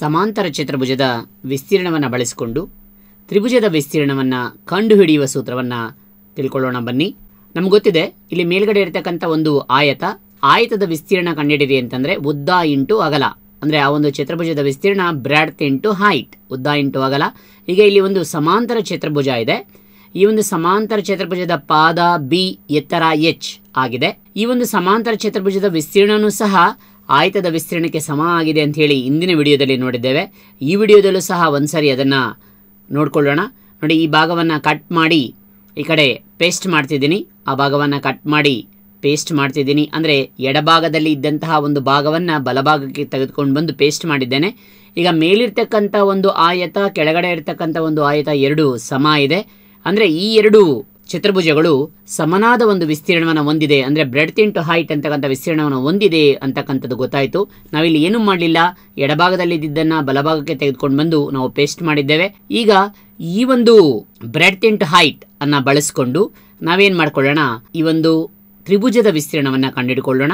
ಸಮಾಂತರ ಚತುರ್ಭುಜದ ವಿಸ್ತೀರ್ಣವನ್ನು ಬಳಸಿಕೊಂಡು ತ್ರಿಭುಜದ ವಿಸ್ತೀರ್ಣವನ್ನು ಕಂಡುಹಿಡಿಯುವ ಸೂತ್ರವನ್ನು ತಿಳ್ಕೊಳ್ಳೋಣ ಬನ್ನಿ ನಮ್ಗೆ ಗೊತ್ತಿದೆ ಇಲ್ಲಿ ಮೇಲ್ಗಡೆ ಇರತಕ್ಕಂಥ ಒಂದು ಆಯತ ಆಯತದ ವಿಸ್ತೀರ್ಣ ಕಂಡುಹಿಡಿರಿ ಅಂತಂದರೆ ಉದ್ದ ಇಂಟು ಅಗಲ ಅಂದರೆ ಆ ಒಂದು ಚತುರ್ಭುಜದ ವಿಸ್ತೀರ್ಣ ಬ್ರ್ಯಾಡ್ತ್ ಇಂಟು ಹೈಟ್ ಉದ್ದ ಇಂಟು ಅಗಲ ಈಗ ಇಲ್ಲಿ ಒಂದು ಸಮಾಂತರ ಚತುರ್ಭುಜ ಇದೆ ಈ ಒಂದು ಸಮಾಂತರ ಚತುರ್ಭುಜದ ಪಾದ ಬಿ ಎತ್ತರ ಎಚ್ ಆಗಿದೆ ಈ ಒಂದು ಸಮಾಂತರ ಚತುರ್ಭುಜದ ವಿಸ್ತೀರ್ಣನೂ ಸಹ ಆಯತದ ವಿಸ್ತೀರ್ಣಕ್ಕೆ ಸಮ ಆಗಿದೆ ಅಂಥೇಳಿ ಇಂದಿನ ವಿಡಿಯೋದಲ್ಲಿ ನೋಡಿದ್ದೇವೆ ಈ ವಿಡಿಯೋದಲ್ಲೂ ಸಹ ಒಂದು ಸಾರಿ ಅದನ್ನು ನೋಡಿಕೊಳ್ಳೋಣ ನೋಡಿ ಈ ಭಾಗವನ್ನು ಕಟ್ ಮಾಡಿ ಈ ಕಡೆ ಪೇಸ್ಟ್ ಮಾಡ್ತಿದ್ದೀನಿ ಆ ಭಾಗವನ್ನು ಕಟ್ ಮಾಡಿ ಪೇಸ್ಟ್ ಮಾಡ್ತಿದ್ದೀನಿ ಅಂದರೆ ಎಡಭಾಗದಲ್ಲಿ ಇದ್ದಂತಹ ಒಂದು ಭಾಗವನ್ನು ಬಲಭಾಗಕ್ಕೆ ತೆಗೆದುಕೊಂಡು ಬಂದು ಪೇಸ್ಟ್ ಮಾಡಿದ್ದೇನೆ ಈಗ ಮೇಲಿರ್ತಕ್ಕಂಥ ಒಂದು ಆಯತ ಕೆಳಗಡೆ ಇರತಕ್ಕಂಥ ಒಂದು ಆಯತ ಎರಡು ಸಮ ಇದೆ ಅಂದರೆ ಈ ಎರಡು ಚತುರ್ಭುಜಗಳು ಸಮನಾದ ಒಂದು ವಿಸ್ತೀರ್ಣವನ್ನು ಹೊಂದಿದೆ ಅಂದರೆ ಬ್ರೆಡ್ತ್ ಇಂಟು ಹೈಟ್ ಅಂತಕ್ಕಂಥ ವಿಸ್ತೀರ್ಣವನ್ನು ಹೊಂದಿದೆ ಅಂತಕ್ಕಂಥದ್ದು ಗೊತ್ತಾಯಿತು ನಾವಿಲ್ಲಿ ಏನೂ ಮಾಡಲಿಲ್ಲ ಎಡಭಾಗದಲ್ಲಿದ್ದನ್ನು ಬಲಭಾಗಕ್ಕೆ ತೆಗೆದುಕೊಂಡು ಬಂದು ನಾವು ಪೇಸ್ಟ್ ಮಾಡಿದ್ದೇವೆ ಈಗ ಈ ಒಂದು ಬ್ರೆಡ್ ಇಂಟು ಹೈಟ್ ಅನ್ನು ಬಳಸಿಕೊಂಡು ನಾವೇನು ಮಾಡ್ಕೊಳ್ಳೋಣ ಈ ಒಂದು ತ್ರಿಭುಜದ ವಿಸ್ತೀರ್ಣವನ್ನು ಕಂಡುಹಿಡ್ಕೊಳ್ಳೋಣ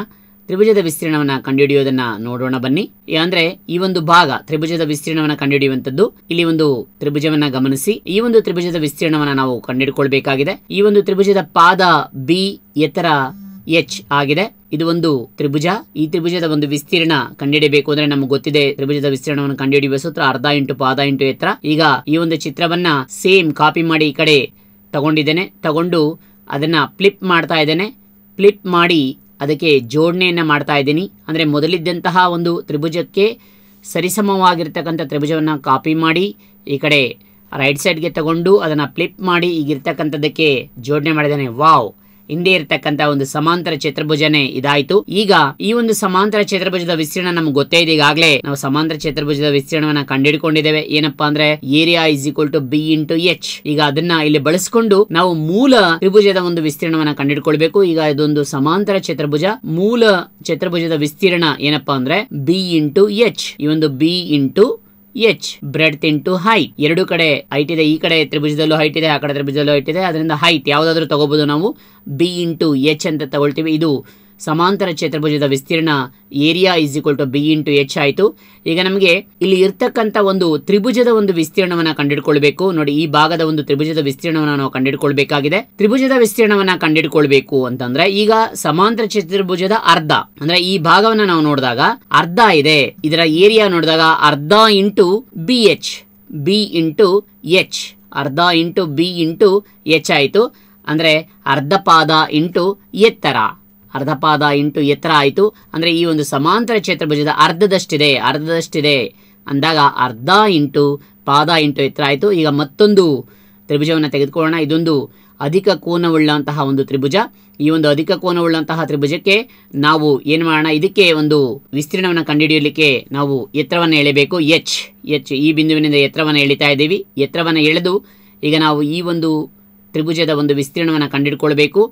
ತ್ರಿಭುಜದ ವಿಸ್ತೀರ್ಣವನ್ನ ಕಂಡುಹಿಡಿಯೋದನ್ನ ನೋಡೋಣ ಬನ್ನಿ ಅಂದ್ರೆ ಈ ಒಂದು ಭಾಗ ತ್ರಿಭುಜದ ವಿಸ್ತೀರ್ಣವನ್ನ ಕಂಡುಹಿಡಿಯುವಂತದ್ದು ಇಲ್ಲಿ ಒಂದು ತ್ರಿಭುಜವನ್ನ ಗಮನಿಸಿ ಈ ಒಂದು ತ್ರಿಭುಜದ ವಿಸ್ತೀರ್ಣವನ್ನ ನಾವು ಕಂಡುಹಿಡ್ಕೊಳ್ಬೇಕಾಗಿದೆ ಈ ಒಂದು ತ್ರಿಭುಜದ ಪಾದ ಬಿ ಎತ್ತರ ಎಚ್ ಆಗಿದೆ ಇದು ಒಂದು ತ್ರಿಭುಜ ಈ ತ್ರಿಭುಜದ ಒಂದು ವಿಸ್ತೀರ್ಣ ಕಂಡುಹಿಡಿಯಬೇಕು ಅಂದ್ರೆ ನಮ್ಗೆ ಗೊತ್ತಿದೆ ತ್ರಿಭುಜದ ವಿಸ್ತೀರ್ಣವನ್ನು ಕಂಡುಹಿಡಿಯುವ ಸೂತ್ರ ಅರ್ಧ ಇಂಟು ಪಾದ ಇಂಟು ಎತ್ತರ ಈಗ ಈ ಒಂದು ಚಿತ್ರವನ್ನ ಸೇಮ್ ಕಾಪಿ ಮಾಡಿ ಈ ಕಡೆ ತಗೊಂಡಿದ್ದೇನೆ ತಗೊಂಡು ಅದನ್ನ ಫ್ಲಿಪ್ ಮಾಡ್ತಾ ಇದ್ದೇನೆ ಫ್ಲಿಪ್ ಮಾಡಿ ಅದಕ್ಕೆ ಜೋಡಣೆಯನ್ನು ಮಾಡ್ತಾ ಇದ್ದೀನಿ ಅಂದರೆ ಮೊದಲಿದ್ದಂತಹ ಒಂದು ತ್ರಿಭುಜಕ್ಕೆ ಸರಿಸಮವಾಗಿರ್ತಕ್ಕಂಥ ತ್ರಿಭುಜವನ್ನು ಕಾಪಿ ಮಾಡಿ ಈ ಕಡೆ ರೈಟ್ ಸೈಡ್ಗೆ ತಗೊಂಡು ಅದನ್ನು ಫ್ಲಿಪ್ ಮಾಡಿ ಈಗಿರ್ತಕ್ಕಂಥದ್ದಕ್ಕೆ ಜೋಡಣೆ ಮಾಡಿದ್ದಾನೆ ವಾವ್ ಹಿಂದೆ ಇರತಕ್ಕಂತ ಒಂದು ಸಮಾಂತರ ಚತುರ್ಭುಜನೇ ಇದಾಯಿತು ಈಗ ಈ ಒಂದು ಸಮಾಂತರ ಚತುರ್ಭುಜದ ವಿಸ್ತೀರ್ಣ ನಮ್ಗೆ ಗೊತ್ತೇ ಇದೆ ಈಗಾಗಲೇ ನಾವು ಸಮಾಂತರ ಚತುರ್ಭುಜದ ವಿಸ್ತೀರ್ಣವನ್ನ ಕಂಡಿಡ್ಕೊಂಡಿದ್ದೇವೆ ಏನಪ್ಪಾ ಅಂದ್ರೆ area is equal to B into H ಈಗ ಅದನ್ನ ಇಲ್ಲಿ ಬಳಸಿಕೊಂಡು ನಾವು ಮೂಲ ತ್ರಿಭುಜದ ಒಂದು ವಿಸ್ತೀರ್ಣವನ್ನ ಕಂಡಿಡ್ಕೊಳ್ಬೇಕು ಈಗ ಇದೊಂದು ಸಮಾಂತರ ಚತುರ್ಭುಜ ಮೂಲ ಚತುರ್ಭುಜದ ವಿಸ್ತೀರ್ಣ ಏನಪ್ಪಾ ಅಂದ್ರೆ ಬಿ ಇಂಟು ಎಚ್ ಈ ಒಂದು B into H breadth into height ಎರಡು ಕಡೆ ಹೈಟ್ ಇದೆ ಈ ಕಡೆ ತ್ರಿಭುಜದಲ್ಲೂ ಹೈಟ್ ಇದೆ ಆ ಕಡೆ ತ್ರಿಭುಜದಲ್ಲೂ ಹೈಟ್ ಇದೆ ಅದರಿಂದ ಹೈಟ್ ಯಾವುದಾದ್ರೂ ತಗೋಬಹುದು ನಾವು ಬಿ ಇಂಟು ಎಚ್ ಅಂತ ತಗೊಳ್ತೀವಿ ಇದು ಸಮಾಂತರ ಚತುರ್ಭುಜದ ವಿಸ್ತೀರ್ಣ area is equal to B into H ಆಯಿತು ಈಗ ನಮಗೆ ಇಲ್ಲಿ ಇರ್ತಕ್ಕಂಥ ಒಂದು ತ್ರಿಭುಜದ ಒಂದು ವಿಸ್ತೀರ್ಣವನ್ನು ಕಂಡುಹಿಡ್ಕೊಳ್ಬೇಕು ನೋಡಿ ಈ ಭಾಗದ ಒಂದು ತ್ರಿಭುಜದ ವಿಸ್ತೀರ್ಣವನ್ನು ನಾವು ಕಂಡುಹಿಡ್ಕೊಳ್ಬೇಕಾಗಿದೆ ತ್ರಿಭುಜದ ವಿಸ್ತೀರ್ಣವನ್ನು ಕಂಡುಹಿಡ್ಕೊಳ್ಬೇಕು ಅಂತಂದ್ರೆ ಈಗ ಸಮಾಂತರ ಚತುರ್ಭುಜದ ಅರ್ಧ ಅಂದ್ರೆ ಈ ಭಾಗವನ್ನು ನಾವು ನೋಡಿದಾಗ ಅರ್ಧ ಇದೆ ಇದರ ಏರಿಯಾ ನೋಡಿದಾಗ ಅರ್ಧ into B H B into H ಅರ್ಧ ಇಂಟು ಬಿ ಇಂಟು ಎಚ್ ಆಯಿತು ಅಂದರೆ ಅರ್ಧ ಪಾದ ಇಂಟು ಎತ್ತರ ಅರ್ಧ ಪಾದ ಇಂಟು ಎತ್ತರ ಆಯಿತು ಅಂದರೆ ಈ ಒಂದು ಸಮಾಂತರ ಕ್ಷೇತ್ರಭುಜದ ಅರ್ಧದಷ್ಟಿದೆ ಅರ್ಧದಷ್ಟಿದೆ ಅಂದಾಗ ಅರ್ಧ ಇಂಟು ಪಾದ ಇಂಟು ಎತ್ತರ ಆಯಿತು ಈಗ ಮತ್ತೊಂದು ತ್ರಿಭುಜವನ್ನು ತೆಗೆದುಕೊಳ್ಳೋಣ ಇದೊಂದು ಅಧಿಕ ಕೋನವುಳ್ಳಂತಹ ಒಂದು ತ್ರಿಭುಜ ಈ ಒಂದು ಅಧಿಕ ಕೋನವುಳ್ಳಂತಹ ತ್ರಿಭುಜಕ್ಕೆ ನಾವು ಏನು ಮಾಡೋಣ ಇದಕ್ಕೆ ಒಂದು ವಿಸ್ತೀರ್ಣವನ್ನು ಕಂಡುಹಿಡಿಯಲಿಕ್ಕೆ ನಾವು ಎತ್ತರವನ್ನು ಎಳೆಯಬೇಕು ಎಚ್ ಎಚ್ ಈ ಬಿಂದುವಿನಿಂದ ಎತ್ತರವನ್ನು ಎಳಿತಾ ಇದ್ದೀವಿ ಎತ್ತರವನ್ನು ಎಳೆದು ಈಗ ನಾವು ಈ ಒಂದು ತ್ರಿಭುಜದ ಒಂದು ವಿಸ್ತೀರ್ಣವನ್ನು ಕಂಡುಹಿಡ್ಕೊಳ್ಬೇಕು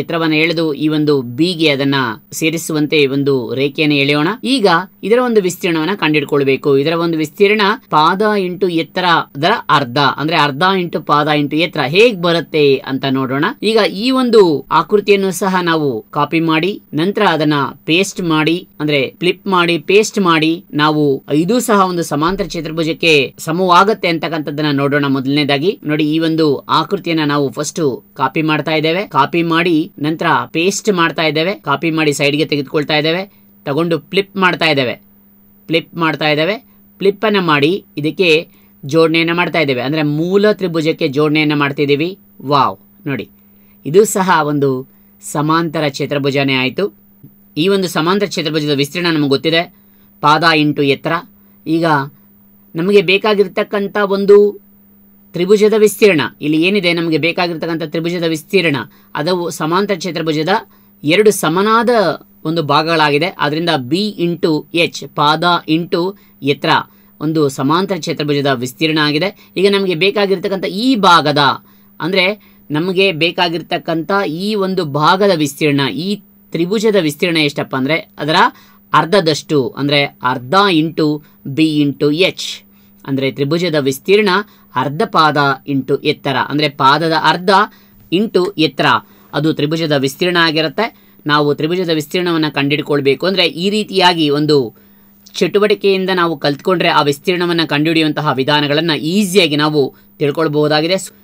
ಎತ್ತರವನ್ನು ಎಳೆದು ಈ ಒಂದು ಬಿಗೆ ಅದನ್ನ ಸೇರಿಸುವಂತೆ ಒಂದು ರೇಖೆಯನ್ನು ಎಳೆಯೋಣ ಈಗ ಇದರ ಒಂದು ವಿಸ್ತೀರ್ಣವನ್ನ ಕಂಡಿಡ್ಕೊಳ್ಬೇಕು ಇದರ ಒಂದು ವಿಸ್ತೀರ್ಣ ಪಾದ ಇಂಟು ಎತ್ತರ ಅದರ ಅರ್ಧ ಅಂದ್ರೆ ಅರ್ಧ ಇಂಟು ಪಾದ ಇಂಟು ಎತ್ತರ ಹೇಗ್ ಬರುತ್ತೆ ಅಂತ ನೋಡೋಣ ಈಗ ಈ ಒಂದು ಆಕೃತಿಯನ್ನು ಸಹ ನಾವು ಕಾಪಿ ಮಾಡಿ ನಂತರ ಅದನ್ನ ಪೇಸ್ಟ್ ಮಾಡಿ ಅಂದ್ರೆ ಫ್ಲಿಪ್ ಮಾಡಿ ಪೇಸ್ಟ್ ಮಾಡಿ ನಾವು ಇದು ಸಹ ಒಂದು ಸಮಾಂತರ ಚತುರ್ಭುಜಕ್ಕೆ ಸಮವಾಗುತ್ತೆ ಅಂತಕ್ಕಂಥದ್ದನ್ನ ನೋಡೋಣ ಮೊದಲನೇದಾಗಿ ನೋಡಿ ಈ ಒಂದು ಆಕೃತಿಯನ್ನ ನಾವು ಫಸ್ಟ್ ಕಾಪಿ ಮಾಡ್ತಾ ಇದ್ದೇವೆ ಕಾಪಿ ಮಾಡಿ ನಂತರ ಪೇಸ್ಟ್ ಮಾಡ್ತಾ ಇದ್ದೇವೆ ಕಾಪಿ ಮಾಡಿ ಸೈಡ್ಗೆ ತೆಗೆದುಕೊಳ್ತಾ ಇದ್ದೇವೆ ತಗೊಂಡು ಫ್ಲಿಪ್ ಮಾಡ್ತಾ ಇದ್ದೇವೆ ಫ್ಲಿಪ್ ಮಾಡ್ತಾ ಇದ್ದೇವೆ ಫ್ಲಿಪ್ಪನ್ನು ಮಾಡಿ ಇದಕ್ಕೆ ಜೋಡಣೆಯನ್ನು ಮಾಡ್ತಾ ಇದ್ದೇವೆ ಅಂದರೆ ಮೂಲ ತ್ರಿಭುಜಕ್ಕೆ ಜೋಡಣೆಯನ್ನು ಮಾಡ್ತಿದ್ದೀವಿ ವಾವ್ ನೋಡಿ ಇದು ಸಹ ಒಂದು ಸಮಾಂತರ ಕ್ಷೇತ್ರಭುಜನೇ ಆಯಿತು ಈ ಒಂದು ಸಮಾಂತರ ಕ್ಷೇತ್ರಭುಜದ ವಿಸ್ತೀರ್ಣ ನಮಗೆ ಗೊತ್ತಿದೆ ಪಾದ ಇಂಟು ಎತ್ತರ ಈಗ ನಮಗೆ ಬೇಕಾಗಿರ್ತಕ್ಕಂಥ ಒಂದು ತ್ರಿಭುಜದ ವಿಸ್ತೀರ್ಣ ಇಲ್ಲಿ ಏನಿದೆ ನಮಗೆ ಬೇಕಾಗಿರ್ತಕ್ಕಂಥ ತ್ರಿಭುಜದ ವಿಸ್ತೀರ್ಣ ಅದವು ಸಮಾಂತರ ಚತುರ್ಭುಜದ ಎರಡು ಸಮನಾದ ಒಂದು ಭಾಗಗಳಾಗಿದೆ ಅದರಿಂದ ಬಿ ಇಂಟು ಎಚ್ ಪಾದ ಇಂಟು ಎತ್ತರ ಒಂದು ಸಮಾಂತರ ಚತುರ್ಭುಜದ ವಿಸ್ತೀರ್ಣ ಆಗಿದೆ ಈಗ ನಮಗೆ ಬೇಕಾಗಿರ್ತಕ್ಕಂಥ ಈ ಭಾಗದ ಅಂದರೆ ನಮಗೆ ಬೇಕಾಗಿರ್ತಕ್ಕಂಥ ಈ ಒಂದು ಭಾಗದ ವಿಸ್ತೀರ್ಣ ಈ ತ್ರಿಭುಜದ ವಿಸ್ತೀರ್ಣ ಎಷ್ಟಪ್ಪ ಅಂದರೆ ಅದರ ಅರ್ಧದಷ್ಟು ಅಂದರೆ ಅರ್ಧ ಇಂಟು ಬಿ ಇಂಟು ಎಚ್ ಅಂದರೆ ತ್ರಿಭುಜದ ವಿಸ್ತೀರ್ಣ ಅರ್ಧ ಪಾದ ಇಂಟು ಎತ್ತರ ಅಂದರೆ ಪಾದದ ಅರ್ಧ ಇಂಟು ಎತ್ತರ ಅದು ತ್ರಿಭುಜದ ವಿಸ್ತೀರ್ಣ ಆಗಿರುತ್ತೆ ನಾವು ತ್ರಿಭುಜದ ವಿಸ್ತೀರ್ಣವನ್ನು ಕಂಡುಹಿಡ್ಕೊಳ್ಬೇಕು ಅಂದರೆ ಈ ರೀತಿಯಾಗಿ ಒಂದು ಚಟುವಟಿಕೆಯಿಂದ ನಾವು ಕಲ್ತ್ಕೊಂಡ್ರೆ ಆ ವಿಸ್ತೀರ್ಣವನ್ನು ಕಂಡುಹಿಡಿಯುವಂತಹ ವಿಧಾನಗಳನ್ನು ಈಸಿಯಾಗಿ ನಾವು ತಿಳ್ಕೊಳ್ಬಹುದಾಗಿದೆ